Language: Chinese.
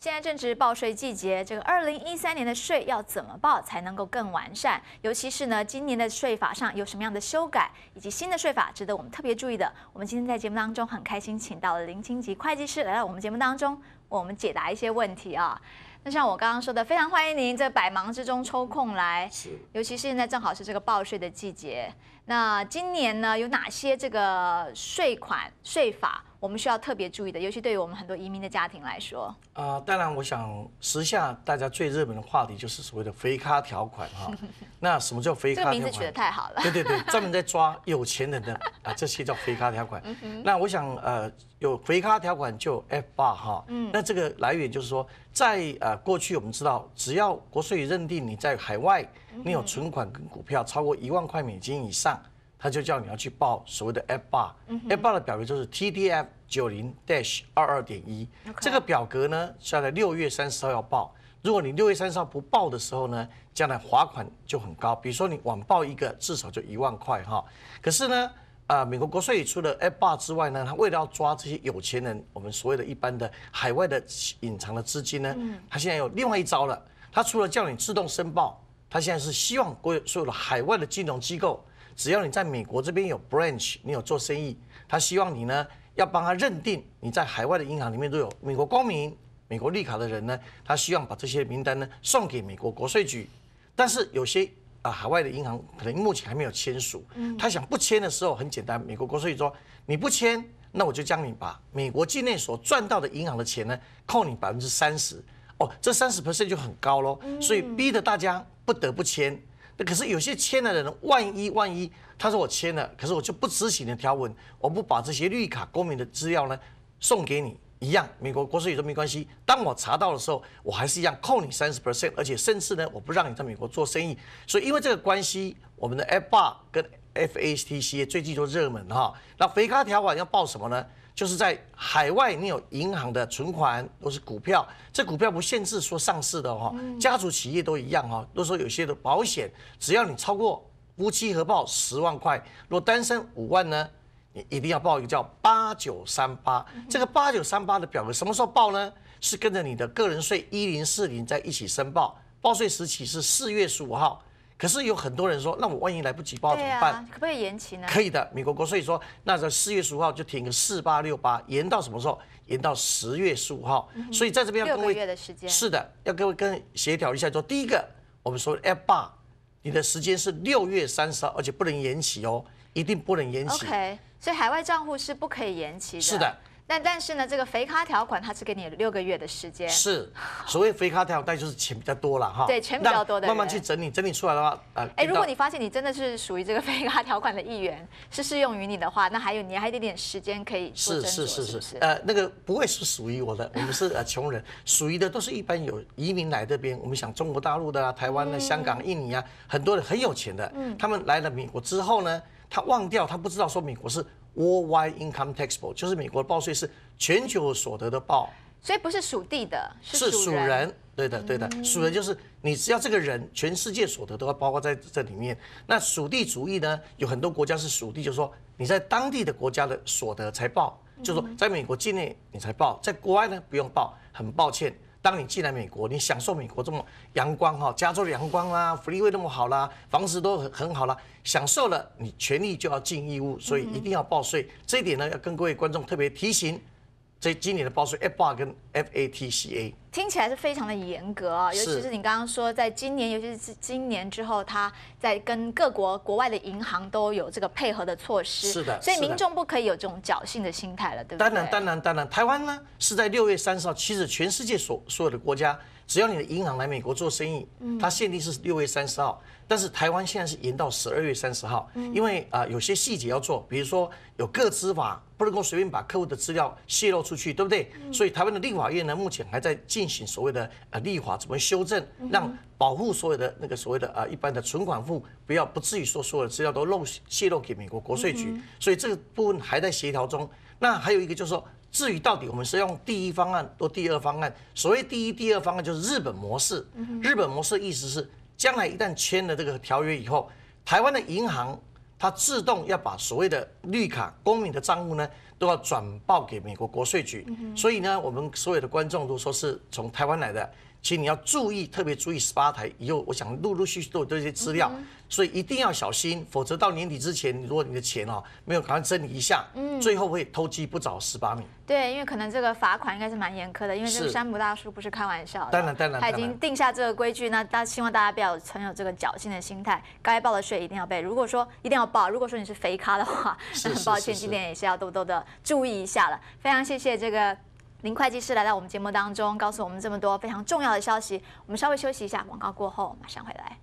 现在正值报税季节，这个二零一三年的税要怎么报才能够更完善？尤其是呢，今年的税法上有什么样的修改，以及新的税法值得我们特别注意的？我们今天在节目当中很开心，请到了林清吉会计师来到我们节目当中，我们解答一些问题啊。那像我刚刚说的，非常欢迎您在百忙之中抽空来，是。尤其是现在正好是这个报税的季节，那今年呢有哪些这个税款税法？我们需要特别注意的，尤其对于我们很多移民的家庭来说，呃，当然，我想时下大家最热门的话题就是所谓的“肥咖条款”哈。那什么叫“肥咖”？这个名字取得太好了。对对对，专门在 抓有钱人的啊，这些叫“肥咖条款”。那我想，呃，有“肥咖条款”就 F 八哈。嗯。那这个来源就是说，在呃过去我们知道，只要国税认定你在海外你有存款跟股票超过一万块美金以上。那就叫你要去报所谓的 FBAR，FBAR 的表格就是 TDF 九零 dash 二二点一，这个表格呢，是在六月三十号要报。如果你六月三十号不报的时候呢，将来罚款就很高。比如说你晚报一个，至少就一万块哈。可是呢，啊，美国国税除了 FBAR 之外呢，他为了要抓这些有钱人，我们所谓的一般的海外的隐藏的资金呢，他现在有另外一招了。他除了叫你自动申报，他现在是希望国所有的海外的金融机构。只要你在美国这边有 branch，你有做生意，他希望你呢要帮他认定你在海外的银行里面都有美国公民、美国绿卡的人呢，他希望把这些名单呢送给美国国税局。但是有些啊海外的银行可能目前还没有签署，他想不签的时候很简单，美国国税局说你不签，那我就将你把美国境内所赚到的银行的钱呢扣你百分之三十，哦，这三十 percent 就很高喽，所以逼得大家不得不签。那可是有些签了的人，万一万一他说我签了，可是我就不执行的条文，我不把这些绿卡公民的资料呢送给你，一样美国国税局都没关系。当我查到的时候，我还是一样扣你三十 percent，而且甚至呢，我不让你在美国做生意。所以因为这个关系，我们的 FBA 跟 f h t c 最近都热门哈。那肥咖条款要报什么呢？就是在海外，你有银行的存款，都是股票，这股票不限制说上市的哈。家族企业都一样哈，都说有些的保险，只要你超过夫妻合报十万块，若单身五万呢，你一定要报一个叫八九三八。这个八九三八的表格什么时候报呢？是跟着你的个人税一零四零在一起申报，报税时期是四月十五号。可是有很多人说，那我万一来不及报怎么办？可不可以延期呢？可以的。美国国税说，那在四月十五号就停个四八六八，延到什么时候？延到十月十五号。所以在这边要跟间。是的，要跟跟协调一下。说第一个，我们说，F 八，你的时间是六月三十，号，而且不能延期哦，一定不能延期。OK，所以海外账户是不可以延期的。是的。但但是呢，这个肥咖条款它是给你六个月的时间。是，所谓肥咖条款，但就是钱比较多了哈。对，钱比较多的。慢慢去整理整理出来的话，呃，哎，如果你发现你真的是属于这个肥咖条款的一员，是适用于你的话，那还有你还有一点点时间可以。是是是是是。呃，那个不会是属于我的，我们是呃穷人，属于的都是一般有移民来这边，我们想中国大陆的啊、台湾的、香港、印尼啊，很多人很有钱的，他们来了美国之后呢，他忘掉他不知道说美国是。worldwide income taxable 就是美国报税是全球所得的报，所以不是属地的，是属人。对的，对的，属人就是你只要这个人全世界所得都要包括在这里面。那属地主义呢，有很多国家是属地，就是说你在当地的国家的所得才报，就是说在美国境内你才报，在国外呢不用报，很抱歉。当你进来美国，你享受美国这么阳光哈，加州的阳光啦，福利会那么好啦，房子都很好啦，享受了，你权利就要尽义务，所以一定要报税。这一点呢，要跟各位观众特别提醒。这今年的报税，F 二跟 F A T C A。听起来是非常的严格啊，尤其是你刚刚说，在今年，尤其是今年之后，他在跟各国国外的银行都有这个配合的措施。是的，所以民众不可以有这种侥幸的心态了，对不对？当然，当然，当然，台湾呢是在六月三十号，其实全世界所所有的国家，只要你的银行来美国做生意，它限定是六月三十号，但是台湾现在是延到十二月三十号，因为啊有些细节要做，比如说有各资法不能够随便把客户的资料泄露出去，对不对？所以台湾的立法院呢，目前还在进。进行所谓的呃立法，怎么修正，让保护所有的那个所谓的呃一般的存款户，不要不至于说所有的资料都漏泄露给美国国税局，所以这个部分还在协调中。那还有一个就是说，至于到底我们是用第一方案或第二方案，所谓第一、第二方案就是日本模式。日本模式意思是，将来一旦签了这个条约以后，台湾的银行它自动要把所谓的绿卡公民的账户呢。都要转报给美国国税局，所以呢，我们所有的观众都说是从台湾来的。请你要注意，特别注意十八台以后，我想陆陆续续都有这些资料，所以一定要小心，否则到年底之前，如果你的钱哦没有赶快整理一下，嗯，最后会偷鸡不着十八米。对，因为可能这个罚款应该是蛮严苛的，因为这个山姆大叔不是开玩笑，当然，当然，他已经定下这个规矩，那大希望大家不要存有这个侥幸的心态，该报的税一定要报。如果说一定要报，如果说你是肥咖的话，很抱歉，今年也是要多多的。注意一下了，非常谢谢这个林会计师来到我们节目当中，告诉我们这么多非常重要的消息。我们稍微休息一下，广告过后马上回来。